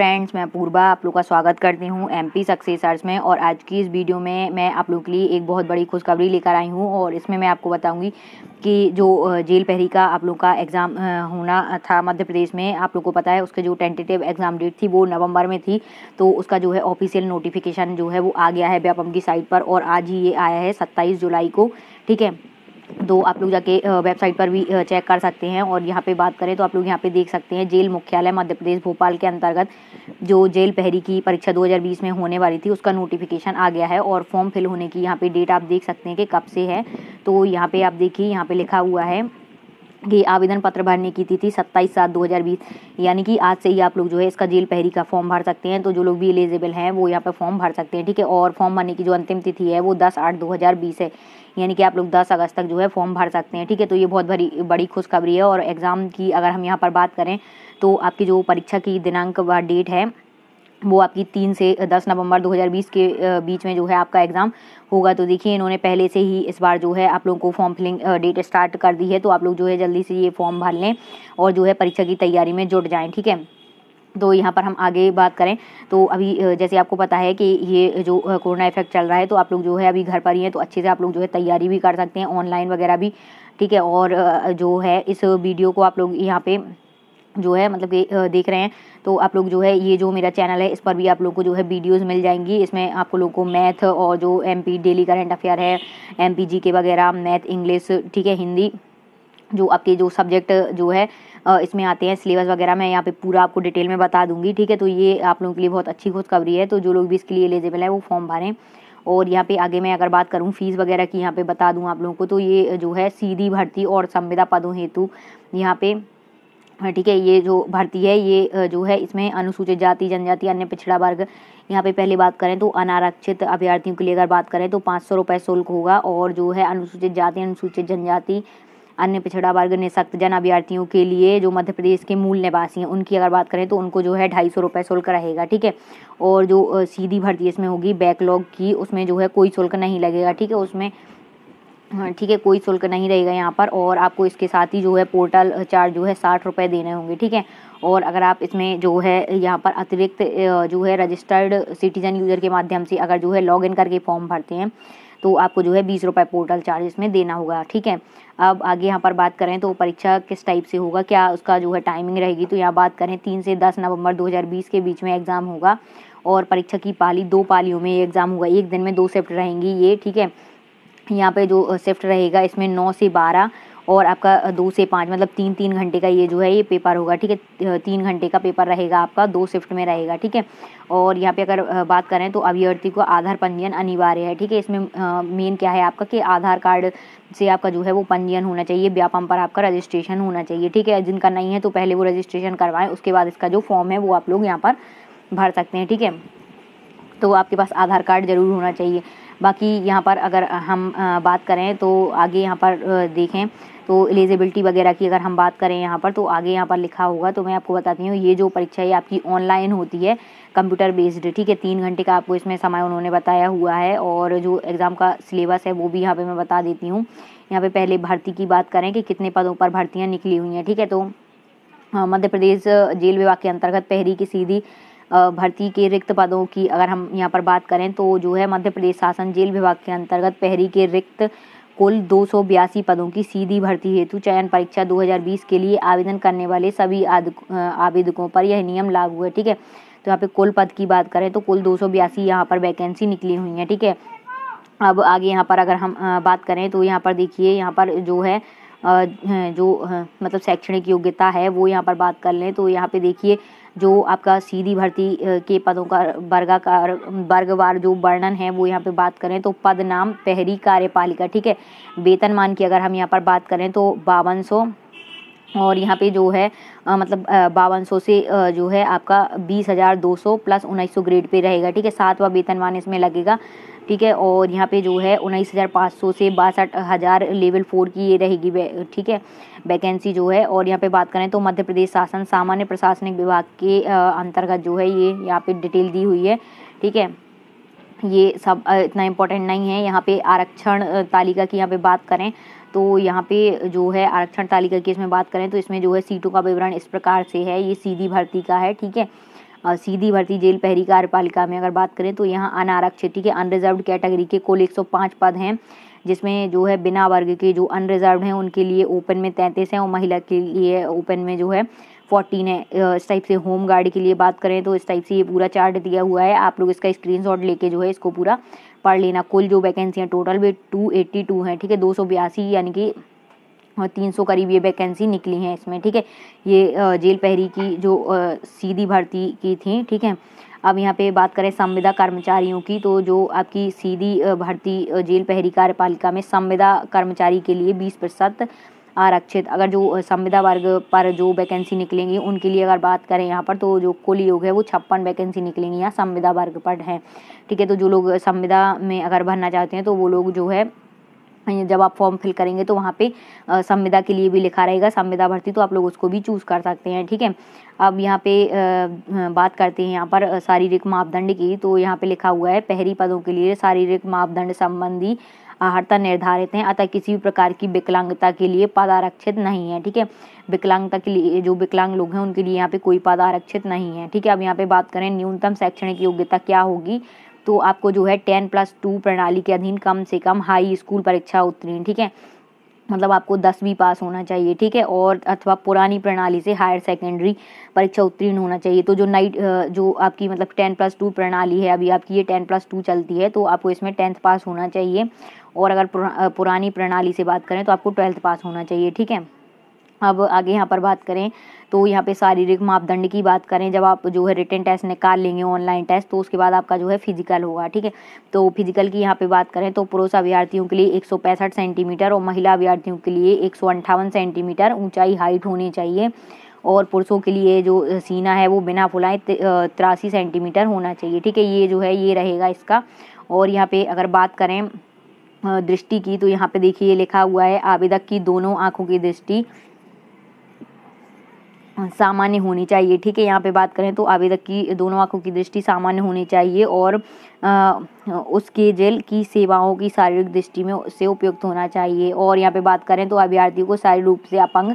friends मैं पूर्वा आप लोग का स्वागत करती हूँ एम पी सक्सेसर्स में और आज की इस वीडियो में मैं आप लोग के लिए एक बहुत बड़ी खुशखबरी लेकर आई हूँ और इसमें मैं आपको बताऊँगी कि जो जेल पहरी का आप लोग का एग्ज़ाम होना था मध्य प्रदेश में आप लोग को पता है उसके जो टेंटेटिव एग्ज़ाम डेट थी वो नवंबर में थी तो उसका जो है ऑफिशियल नोटिफिकेशन जो है वो आ गया है व्यापम की साइट पर और आज ही ये आया है सत्ताईस जुलाई को ठीक है तो आप लोग जाके वेबसाइट पर भी चेक कर सकते हैं और यहाँ पे बात करें तो आप लोग यहाँ पे देख सकते हैं जेल मुख्यालय मध्य प्रदेश भोपाल के अंतर्गत जो जेल पहरी की परीक्षा 2020 में होने वाली थी उसका नोटिफिकेशन आ गया है और फॉर्म फिल होने की यहाँ पे डेट आप देख सकते हैं कि कब से है तो यहाँ पे आप देखिए यहाँ पे लिखा हुआ है की आवेदन पत्र भरने की तिथि सत्ताईस सात दो हज़ार बीस यानी कि आज से ही आप लोग जो है इसका जेल पहरी का फॉर्म भर सकते हैं तो जो लोग भी एलिजिबल हैं वो यहाँ पर फॉर्म भर सकते हैं ठीक है और फॉर्म भरने की जो अंतिम तिथि है वो दस आठ दो हज़ार बीस है यानी कि आप लोग दस अगस्त तक जो है फॉर्म भर सकते हैं ठीक है तो ये बहुत बड़ी बड़ी खुशखबरी है और एग्ज़ाम की अगर हम यहाँ पर बात करें तो आपकी जो परीक्षा की दिनांक व डेट है वो आपकी तीन से दस नवंबर 2020 के बीच में जो है आपका एग्ज़ाम होगा तो देखिए इन्होंने पहले से ही इस बार जो है आप लोगों को फॉर्म फिलिंग डेट स्टार्ट कर दी है तो आप लोग जो है जल्दी से ये फॉर्म भर लें और जो है परीक्षा की तैयारी में जुट जाएँ ठीक है तो यहाँ पर हम आगे बात करें तो अभी जैसे आपको पता है कि ये जो कोरोना इफेक्ट चल रहा है तो आप लोग जो है अभी घर पर ही हैं तो अच्छे से आप लोग जो है तैयारी भी कर सकते हैं ऑनलाइन वगैरह भी ठीक है और जो है इस वीडियो को आप लोग यहाँ पे जो है मतलब कि देख रहे हैं तो आप लोग जो है ये जो मेरा चैनल है इस पर भी आप लोग को जो है वीडियोस मिल जाएंगी इसमें आप लोग को मैथ और जो एमपी डेली करंट अफेयर है एमपी के वगैरह मैथ इंग्लिश ठीक है हिंदी जो आपके जो सब्जेक्ट जो है इसमें आते हैं सिलेबस वगैरह मैं यहाँ पे पूरा आपको डिटेल में बता दूंगी ठीक है तो ये आप लोगों के लिए बहुत अच्छी खुशखबरी है तो जो लोग भी इसके लिए एलिजिबल है वो फॉर्म भरें और यहाँ पे आगे मैं अगर बात करूँ फीस वगैरह की यहाँ पे बता दूँ आप लोगों को तो ये जो है सीधी भर्ती और संविदा पदों हेतु यहाँ पे हाँ, ठीक है ये जो भर्ती है ये जो है इसमें अनुसूचित जाति जनजाति अन्य पिछड़ा वर्ग यहाँ पे पहले बात करें तो अनारक्षित अभ्यर्थियों के लिए अगर बात करें तो पाँच सौ रुपये शुल्क होगा और जो है अनुसूचित जाति अनुसूचित जनजाति अन्य पिछड़ा वर्ग निःशक्त जन अभ्यर्थियों के लिए जो मध्य प्रदेश के मूल निवासी हैं उनकी अगर बात करें तो उनको जो है ढाई सौ रुपये शुल्क रहेगा ठीक है और जो सीधी भर्ती इसमें होगी बैकलॉग की उसमें जो है कोई शुल्क नहीं लगेगा ठीक है उसमें हाँ, ठीक है कोई शुल्क नहीं रहेगा यहाँ पर और आपको इसके साथ ही जो है पोर्टल चार्ज जो है साठ रुपये देने होंगे ठीक है और अगर आप इसमें जो है यहाँ पर अतिरिक्त जो है रजिस्टर्ड सिटीजन यूज़र के माध्यम से अगर जो है लॉग इन करके फॉर्म भरते हैं तो आपको जो है बीस रुपये पोर्टल चार्ज इसमें देना होगा ठीक है अब आगे यहाँ पर बात करें तो परीक्षा किस टाइप से होगा क्या उसका जो है टाइमिंग रहेगी तो यहाँ बात करें तीन से दस नवंबर 2020 के बीच में एग्ज़ाम होगा और परीक्षा की पाली दो पालियों में ये एग्ज़ाम होगा एक दिन में दो शिफ्ट रहेंगी ये ठीक है यहाँ पे जो शिफ्ट रहेगा इसमें नौ से बारह और आपका दो से पाँच मतलब तीन तीन घंटे का ये जो है ये पेपर होगा ठीक है तीन घंटे का पेपर रहेगा आपका दो शिफ्ट में रहेगा ठीक है और यहाँ पे अगर बात करें तो अभ्यर्थी को आधार पंजीयन अनिवार्य है ठीक है इसमें मेन क्या है आपका कि आधार कार्ड से आपका जो है वो पंजीयन होना चाहिए व्यापम पर आपका रजिस्ट्रेशन होना चाहिए ठीक है जिनका नहीं है तो पहले वो रजिस्ट्रेशन करवाएं उसके बाद इसका जो फॉर्म है वो आप लोग यहाँ पर भर सकते हैं ठीक है तो आपके पास आधार कार्ड ज़रूर होना चाहिए बाकी यहाँ पर अगर हम बात करें तो आगे यहाँ पर देखें तो एलिजिबिलिटी वगैरह की अगर हम बात करें यहाँ पर तो आगे यहाँ पर लिखा होगा तो मैं आपको बताती हूँ ये जो परीक्षा है आपकी ऑनलाइन होती है कंप्यूटर बेस्ड ठीक है तीन घंटे का आपको इसमें समय उन्होंने बताया हुआ है और जो एग्ज़ाम का सिलेबस है वो भी यहाँ पर मैं बता देती हूँ यहाँ पे पहले भर्ती की बात करें कि कितने पदों पर भर्तियाँ निकली हुई हैं ठीक है तो मध्य प्रदेश जेल विभाग के अंतर्गत पहरी की सीधी भर्ती के रिक्त पदों की अगर हम यहाँ पर बात करें तो जो है मध्य प्रदेश शासन जेल विभाग के अंतर्गत पहरी के रिक्त कुल दो पदों की सीधी भर्ती हेतु चयन परीक्षा 2020 के लिए आवेदन करने वाले सभी आवेदकों पर यह नियम लागू है ठीक है तो यहाँ पे कुल पद की बात करें तो कुल दो सौ यहाँ पर वैकेंसी निकली हुई है ठीक है अब आगे यहाँ पर अगर हम बात करें तो यहाँ पर देखिए यहाँ पर जो है जो मतलब शैक्षणिक योग्यता है वो यहाँ पर बात कर लें तो यहाँ पे देखिए जो आपका सीधी भर्ती के पदों का वर्गाकार वर्गवार जो वर्णन है वो यहाँ पे बात करें तो पद नाम पहरी कार्यपालिका ठीक है वेतनमान की अगर हम यहाँ पर बात करें तो बावन सौ और यहाँ पे जो है आ, मतलब बावन सौ से आ, जो है आपका बीस हज़ार दो सौ प्लस उन्नीस सौ ग्रेड पे रहेगा ठीक है सातवा वेतनमान इसमें लगेगा ठीक है और यहाँ पे जो है उन्नीस हज़ार पाँच सौ से बासठ हज़ार लेवल फोर की ये रहेगी ठीक है वैकेंसी जो है और यहाँ पे बात करें तो मध्य प्रदेश शासन सामान्य प्रशासनिक विभाग के अंतर्गत जो है ये यहाँ पे डिटेल दी हुई है ठीक है ये सब इतना इम्पोर्टेंट नहीं है यहाँ पे आरक्षण तालिका की यहाँ पे बात करें तो यहाँ पे जो है आरक्षण तालिका की इसमें बात करें तो इसमें जो है सीटों का विवरण इस प्रकार से है ये सीधी भर्ती का है ठीक है सीधी भर्ती जेल पहरी कार्यपालिका में अगर बात करें तो यहाँ अनारक्षित ठीक है अनरिजर्व कैटेगरी के कुल एक पद हैं जिसमें जो है बिना वर्ग के जो अनरिजर्व हैं उनके लिए ओपन में तैंतीस हैं और महिला के लिए ओपन में जो है फोर्टीन है इस टाइप से होम गार्ड के लिए बात करें तो इस टाइप से ये पूरा चार्ट दिया हुआ है आप लोग इसका स्क्रीनशॉट लेके जो है इसको पूरा पढ़ लेना कुल जो वैकेंसी हैं टोटल वे टू एट्टी टू हैं ठीक है दो सौ बयासी यानी कि और सौ करीब ये वैकेंसी निकली हैं इसमें ठीक है ये जेल पहरी की जो सीधी भर्ती की थी ठीक है अब यहाँ पे बात करें संविदा कर्मचारियों की तो जो आपकी सीधी भर्ती जेल पहरी कार्यपालिका में संविदा कर्मचारी के लिए बीस प्रतिशत आरक्षित अगर जो संविदा वर्ग पर जो वैकेंसी निकलेंगी उनके लिए अगर बात करें यहाँ पर तो जो कुल योग है वो छप्पन वैकेंसी निकलेंगी यहाँ संविदा वर्ग पर है ठीक है तो जो लोग संविदा में अगर भरना चाहते हैं तो वो लोग जो है जब आप फॉर्म फिल करेंगे तो वहाँ पे संविदा के लिए भी लिखा रहेगा संविदा भर्ती तो आप लोग उसको भी चूज़ कर सकते हैं ठीक है अब यहाँ पे बात करते हैं यहाँ पर शारीरिक मापदंड की तो यहाँ पे लिखा हुआ है पहरी पदों के लिए शारीरिक मापदंड संबंधी आहारता निर्धारित है अतः किसी भी प्रकार की विकलांगता के लिए पद आरक्षित नहीं है ठीक है विकलांगता के लिए जो विकलांग लोग हैं उनके लिए यहाँ पे कोई पद आरक्षित नहीं है ठीक है अब यहाँ पे बात करें न्यूनतम शैक्षणिक योग्यता क्या होगी तो आपको जो है टेन प्लस टू प्रणाली के अधीन कम से कम हाई स्कूल परीक्षा उत्तीर्ण ठीक है मतलब आपको दसवीं पास होना चाहिए ठीक है और अथवा पुरानी प्रणाली से हायर सेकेंडरी परीक्षा उत्तीर्ण होना चाहिए तो जो नाइट जो आपकी मतलब टेन प्लस टू प्रणाली है अभी आपकी ये टेन प्लस टू चलती है तो आपको इसमें टेंथ पास होना चाहिए और अगर पुरानी प्रणाली से बात करें तो आपको ट्वेल्थ पास होना चाहिए ठीक है अब आगे यहाँ पर बात करें तो यहाँ पे शारीरिक मापदंड की बात करें जब आप जो है रिटर्न टेस्ट निकाल लेंगे ऑनलाइन टेस्ट तो उसके बाद आपका जो है फिजिकल होगा ठीक है तो फिजिकल की यहाँ पे बात करें तो पुरुष अभ्यार्थियों के लिए एक सेंटीमीटर और महिला अभ्यार्थियों के लिए एक सेंटीमीटर ऊंचाई हाइट होनी चाहिए और पुरुषों के लिए जो सीना है वो बिना फुलाए तिरासी सेंटीमीटर होना चाहिए ठीक है ये जो है ये रहेगा इसका और यहाँ पे अगर बात करें दृष्टि की तो यहाँ पे देखिए लिखा हुआ है आवेदक की दोनों आँखों की दृष्टि सामान्य होनी चाहिए ठीक है यहाँ पे बात करें तो आवेदक की दोनों आंखों की दृष्टि सामान्य होनी चाहिए और आ, उसके जेल की सेवाओं की शारीरिक दृष्टि में से उपयुक्त होना चाहिए और यहाँ पे बात करें तो अभ्यार्थियों को शारीरिक रूप से अपंग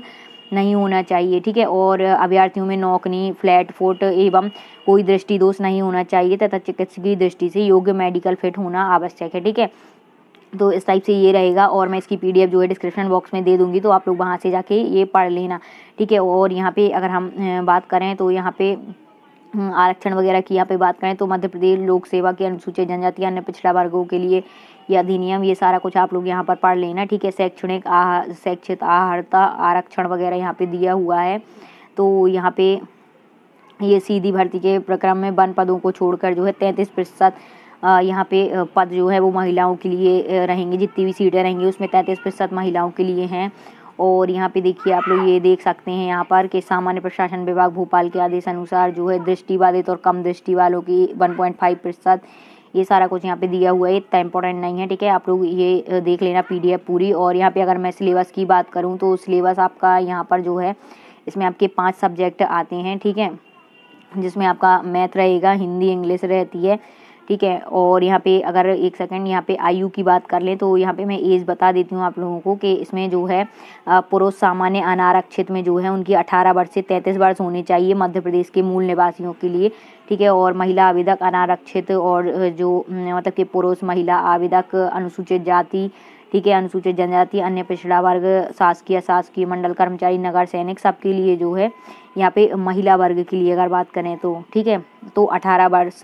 नहीं होना चाहिए ठीक है और अभ्यर्थियों में नौकनी फ्लैट फोट एवं कोई दृष्टि दोष नहीं होना चाहिए तथा चिकित्सकीय दृष्टि से योग्य मेडिकल फिट होना आवश्यक है ठीक है तो इस टाइप से ये रहेगा और मैं इसकी पीडीएफ जो है डिस्क्रिप्शन बॉक्स में दे दूंगी तो आप लोग वहाँ से जाके ये पढ़ लेना ठीक है और यहाँ पे अगर हम बात करें तो यहाँ पे आरक्षण वगैरह की यहाँ पे बात करें तो मध्य प्रदेश लोक सेवा के अनुसूचित जनजाति अन्य पिछड़ा वर्गों के लिए यह अधिनियम ये सारा कुछ आप लोग यहाँ पर पढ़ लेना ठीक है शैक्षणिक आह शैक्षित आहरता आरक्षण वगैरह यहाँ पे दिया हुआ है तो यहाँ पे ये सीधी भर्ती के प्रक्रम में वन पदों को छोड़कर जो है तैंतीस प्रतिशत यहाँ पे पद जो है वो महिलाओं के लिए रहेंगे जितनी भी सीटें रहेंगी उसमें तैंतीस प्रतिशत महिलाओं के लिए हैं और यहाँ पे देखिए आप लोग ये देख सकते हैं यहाँ पर कि सामान्य प्रशासन विभाग भोपाल के आदेश अनुसार जो है दृष्टि बाधित और कम दृष्टि वालों की फाइव प्रतिशत ये सारा कुछ यहाँ पे दिया हुआ है इतना तो इम्पोर्टेंट नहीं है ठीक है आप लोग ये देख लेना पी पूरी और यहाँ पे अगर मैं सिलेबस की बात करूँ तो सिलेबस आपका यहाँ पर जो है इसमें आपके पाँच सब्जेक्ट आते हैं ठीक है जिसमें आपका मैथ रहेगा हिंदी इंग्लिश रहती है ठीक है और यहाँ पे अगर एक सेकंड यहाँ पे आयु की बात कर लें तो यहाँ पे मैं एज बता देती हूँ आप लोगों को कि इसमें जो है पुरुष सामान्य अनारक्षित में जो है उनकी अठारह वर्ष से तैंतीस वर्ष होने चाहिए मध्य प्रदेश के मूल निवासियों के लिए ठीक है और महिला आवेदक अनारक्षित और जो मतलब कि पुरुष महिला आवेदक अनुसूचित जाति ठीक है अनुसूचित जनजाति अन्य पिछड़ा वर्ग शासकीय शासकीय मंडल कर्मचारी नगर सैनिक सबके लिए जो है यहाँ पे महिला वर्ग के लिए अगर बात करें तो ठीक है तो 18 वर्ष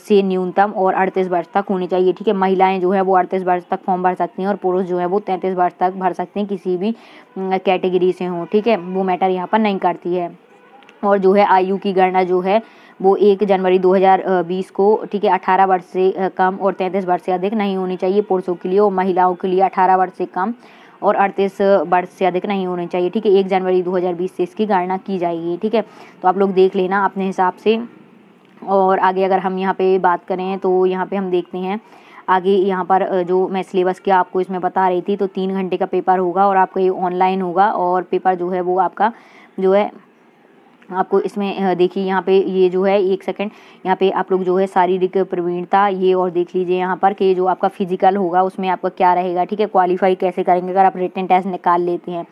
से न्यूनतम और 38 वर्ष तक होनी चाहिए ठीक है महिलाएं जो है वो 38 वर्ष तक फॉर्म भर सकती हैं और पुरुष जो है वो 33 वर्ष तक भर सकते हैं किसी भी कैटेगरी से हों ठीक है वो मैटर यहाँ पर नहीं करती है और जो है आयु की गणना जो है वो एक जनवरी 2020 को ठीक है 18 वर्ष से कम और 33 वर्ष से अधिक नहीं होनी चाहिए पुरुषों के लिए और महिलाओं के लिए 18 वर्ष से कम और अड़तीस वर्ष से अधिक नहीं होने चाहिए ठीक है एक जनवरी 2020 से इसकी गणना की जाएगी ठीक है तो आप लोग देख लेना अपने हिसाब से और आगे अगर हम यहाँ पे बात करें तो यहाँ पे हम देखते हैं आगे यहाँ पर जो मैं सिलेबस की आपको इसमें बता रही थी तो तीन घंटे का पेपर होगा और आपका ये ऑनलाइन होगा और पेपर जो है वो आपका जो है आपको इसमें देखिए यहाँ पे ये जो है एक सेकंड यहाँ पे आप लोग जो है शारीरिक प्रवीणता ये और देख लीजिए यहाँ पर कि जो आपका फिजिकल होगा उसमें आपका क्या रहेगा ठीक है क्वालिफाई कैसे करेंगे अगर आप रिटर्न टेस्ट निकाल लेते हैं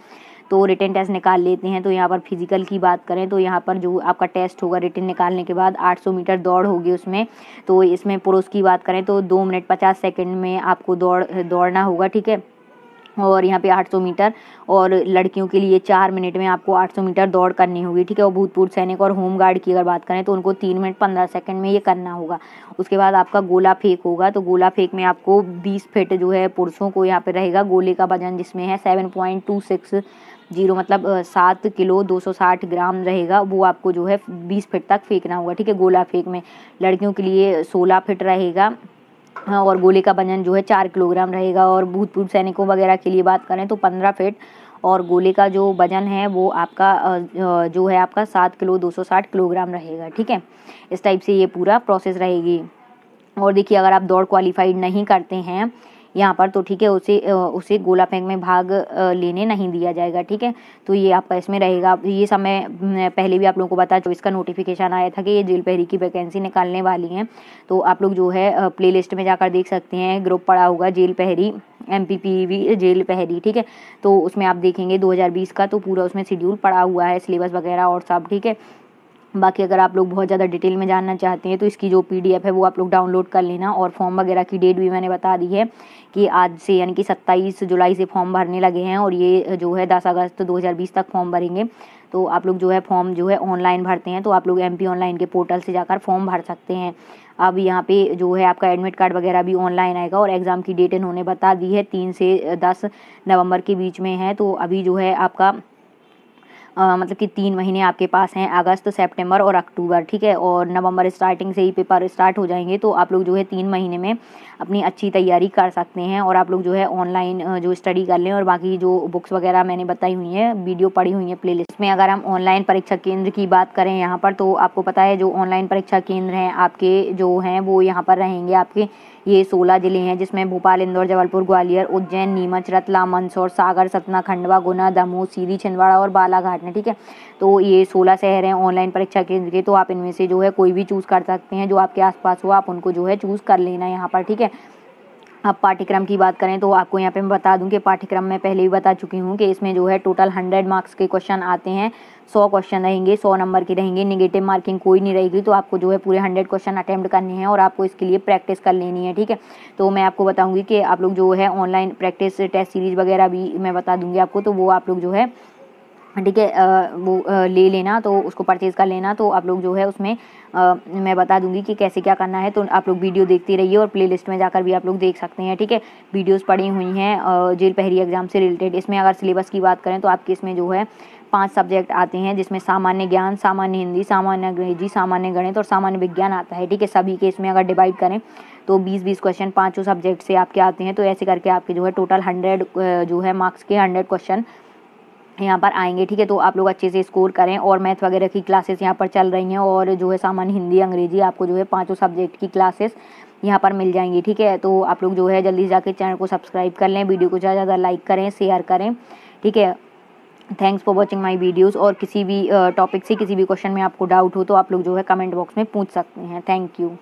तो रिटर्न टेस्ट निकाल लेते हैं तो यहाँ पर फिजिकल की बात करें तो यहाँ पर जो आपका टेस्ट होगा रिटर्न निकालने के बाद 800 मीटर दौड़ होगी उसमें तो इसमें पुरुष की बात करें तो दो मिनट पचास सेकेंड में आपको दौड़ दौड़ना होगा ठीक है और यहाँ पे 800 मीटर और लड़कियों के लिए चार मिनट में आपको 800 मीटर दौड़ करनी होगी ठीक है और भूतपूर्व सैनिक और होम गार्ड की अगर बात करें तो उनको तीन मिनट पंद्रह सेकंड में ये करना होगा उसके बाद आपका गोला फेंक होगा तो गोला फेंक में आपको बीस फिट जो है पुरुषों को यहाँ पर रहेगा गोले का वजन जिसमें है सेवन जीरो मतलब सात किलो दो सौ साठ ग्राम रहेगा वो आपको जो है बीस फिट तक फेंकना होगा ठीक है गोला फेंक में लड़कियों के लिए सोलह फिट रहेगा हाँ, और गोले का वजन जो है चार किलोग्राम रहेगा और भूतपूर्व सैनिकों वगैरह के लिए बात करें तो पंद्रह फीट और गोले का जो वजन है वो आपका जो है आपका सात किलो दो सौ साठ किलोग्राम रहेगा ठीक है इस टाइप से ये पूरा प्रोसेस रहेगी और देखिए अगर आप दौड़ क्वालिफाइड नहीं करते हैं यहाँ पर तो ठीक है उसे उसे गोला फेंक में भाग लेने नहीं दिया जाएगा ठीक है तो ये आपका इसमें रहेगा ये समय पहले भी आप लोगों को बता जो इसका नोटिफिकेशन आया था कि ये जेल पहरी की वैकेंसी निकालने वाली हैं तो आप लोग जो है प्ले लिस्ट में जाकर देख सकते हैं ग्रुप पड़ा होगा जेल पहरी एम पी जेल पहरी ठीक है तो उसमें आप देखेंगे दो का तो पूरा उसमें शेड्यूल पड़ा हुआ है सिलेबस वगैरह और सब ठीक है बाकी अगर आप लोग बहुत ज़्यादा डिटेल में जानना चाहते हैं तो इसकी जो पी है वो आप लोग डाउनलोड कर लेना और फॉर्म वगैरह की डेट भी मैंने बता दी है कि आज से यानी कि 27 जुलाई से फॉर्म भरने लगे हैं और ये जो है 10 अगस्त 2020 तक फॉर्म भरेंगे तो आप लोग जो है फॉर्म जो है ऑनलाइन भरते हैं तो आप लोग एम ऑनलाइन के पोर्टल से जाकर फॉर्म भर सकते हैं अब यहाँ पे जो है आपका एडमिट कार्ड वगैरह भी ऑनलाइन आएगा और एग्ज़ाम की डेट इन्होंने बता दी है तीन से दस नवंबर के बीच में है तो अभी जो है आपका मतलब कि तीन महीने आपके पास हैं अगस्त सेप्टेम्बर और अक्टूबर ठीक है और नवंबर स्टार्टिंग से ही पेपर स्टार्ट हो जाएंगे तो आप लोग जो है तीन महीने में अपनी अच्छी तैयारी कर सकते हैं और आप लोग जो है ऑनलाइन जो स्टडी कर लें और बाकी जो बुक्स वगैरह मैंने बताई हुई हैं वीडियो पढ़ी हुई हैं प्लेलिस्ट में अगर हम ऑनलाइन परीक्षा केंद्र की बात करें यहाँ पर तो आपको पता है जो ऑनलाइन परीक्षा केंद्र हैं आपके जो हैं वो यहाँ पर रहेंगे आपके ये सोलह जिले हैं जिसमें भोपाल इंदौर जबलपुर ग्वालियर उज्जैन नीमच रतलाम मंदसौर सागर सतना खंडवा गुना दमोह सीधी छिंदवाड़ा और बालाघाट में ठीक है तो ये सोलह शहर हैं ऑनलाइन परीक्षा केंद्र के तो आप इनमें से जो है कोई भी चूज़ कर सकते हैं जो आपके आसपास हो आप उनको जो है चूज़ कर लेना यहाँ पर ठीक है अब पाठ्यक्रम की बात करें तो आपको यहाँ पे मैं बता दूं कि पाठ्यक्रम में पहले भी बता चुकी हूँ कि इसमें जो है टोटल हंड्रेड मार्क्स के क्वेश्चन आते हैं सौ क्वेश्चन रहेंगे सौ नंबर के रहेंगे निगेटिव मार्किंग कोई नहीं रहेगी तो आपको जो है पूरे हंड्रेड क्वेश्चन अटैम्प्ट करने हैं और आपको इसके लिए प्रैक्टिस कर लेनी है ठीक है तो मैं आपको बताऊँगी कि आप लोग जो है ऑनलाइन प्रैक्टिस टेस्ट सीरीज़ वगैरह भी मैं बता दूँगी आपको तो वो आप लोग जो है ठीक है वो ले लेना तो उसको परचेज़ कर लेना तो आप लोग जो है उसमें आ, मैं बता दूंगी कि कैसे क्या करना है तो आप लोग वीडियो देखते रहिए और प्लेलिस्ट में जाकर भी आप लोग देख सकते हैं ठीक है वीडियोस पड़ी हुई हैं जेल पहरी एग्ज़ाम से रिलेटेड इसमें अगर सिलेबस की बात करें तो आपके इसमें जो है पांच सब्जेक्ट आते हैं जिसमें सामान्य ज्ञान सामान्य हिंदी सामान्य अंग्रेजी सामान्य गणित और सामान्य विज्ञान आता है ठीक है सभी के इसमें अगर डिवाइड करें तो 20 20 क्वेश्चन पांचों सब्जेक्ट से आपके आते हैं तो ऐसे करके आपके जो है टोटल 100 जो है मार्क्स के 100 क्वेश्चन यहाँ पर आएंगे ठीक है तो आप लोग अच्छे से स्कोर करें और मैथ वगैरह की क्लासेस यहाँ पर चल रही हैं और जो है सामान्य हिंदी अंग्रेजी आपको जो है पांचों सब्जेक्ट की क्लासेस यहाँ पर मिल जाएंगी ठीक है तो आप लोग जो है जल्दी जाके चैनल को सब्सक्राइब कर लें वीडियो को ज़्यादा ज़्यादा लाइक करें शेयर करें ठीक है thanks for watching my videos और किसी भी टॉपिक से किसी भी क्वेश्चन में आपको डाउट हो तो आप लोग जो है कमेंट बॉक्स में पूछ सकते हैं थैंक यू